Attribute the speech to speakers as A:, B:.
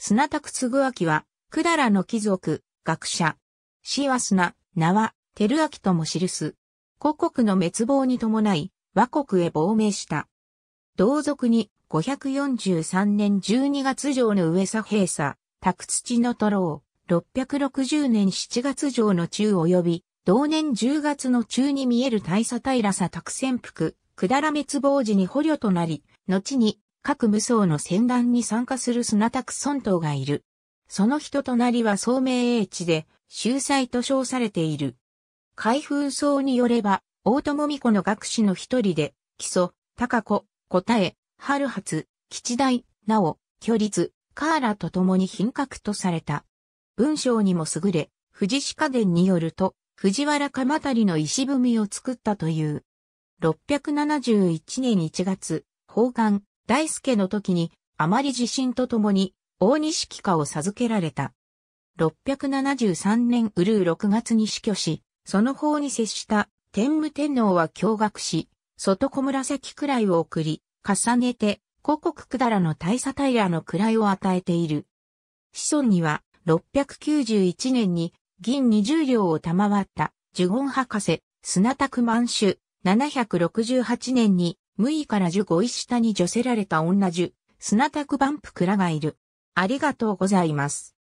A: 砂田嗣明は、くだらの貴族、学者。死は砂、名は、て照明とも記す。故国の滅亡に伴い、和国へ亡命した。同族に、543年12月上の上佐平佐、宅土の都老、660年7月上の中及び、同年10月の中に見える大佐平佐宅潜伏、くだら滅亡時に捕虜となり、後に各無双の戦団に参加する砂拓尊頭がいる。その人となりは聡明英知で、秀才と称されている。開封層によれば、大友美子の学士の一人で、基礎、高子、答え、春初、吉大、なお、巨立、カーラと共に品格とされた。文章にも優れ、藤士家伝によると、藤原鎌足の石踏みを作ったという。671年1月、宝冠、大輔の時に、あまり自信とともに、大西帰化を授けられた。673年うるう6月に死去し、その法に接した天武天皇は驚愕し、外小紫位を送り、重ねて、五国くだらの大佐平の位を与えている。子孫には、691年に銀20両を賜った、ジュゴン博士、砂田区万州、768年に無意から樹ご意下に除せられた女樹、砂たくバンプクラがいる。ありがとうございます。